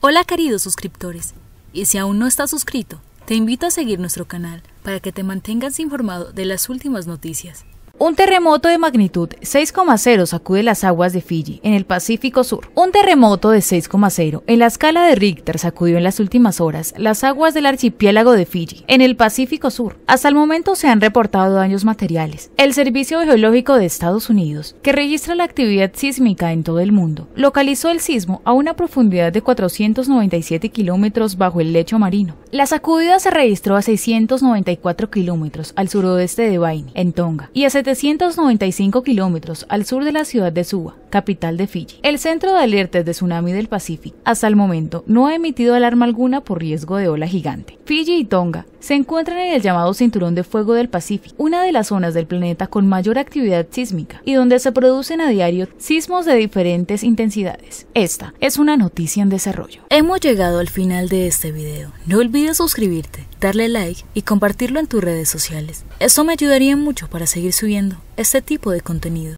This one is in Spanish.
Hola queridos suscriptores, y si aún no estás suscrito, te invito a seguir nuestro canal para que te mantengas informado de las últimas noticias. Un terremoto de magnitud 6,0 sacude las aguas de Fiji, en el Pacífico Sur. Un terremoto de 6,0 en la escala de Richter sacudió en las últimas horas las aguas del archipiélago de Fiji, en el Pacífico Sur. Hasta el momento se han reportado daños materiales. El Servicio Geológico de Estados Unidos, que registra la actividad sísmica en todo el mundo, localizó el sismo a una profundidad de 497 kilómetros bajo el lecho marino. La sacudida se registró a 694 kilómetros al suroeste de Baini, en Tonga, y a 795 kilómetros al sur de la ciudad de Suba, capital de Fiji. El Centro de Alertas de Tsunami del Pacífico, hasta el momento, no ha emitido alarma alguna por riesgo de ola gigante. Fiji y Tonga se encuentran en el llamado Cinturón de Fuego del Pacífico, una de las zonas del planeta con mayor actividad sísmica y donde se producen a diario sismos de diferentes intensidades. Esta es una noticia en desarrollo. Hemos llegado al final de este video. No olvides suscribirte darle like y compartirlo en tus redes sociales. eso me ayudaría mucho para seguir subiendo este tipo de contenido.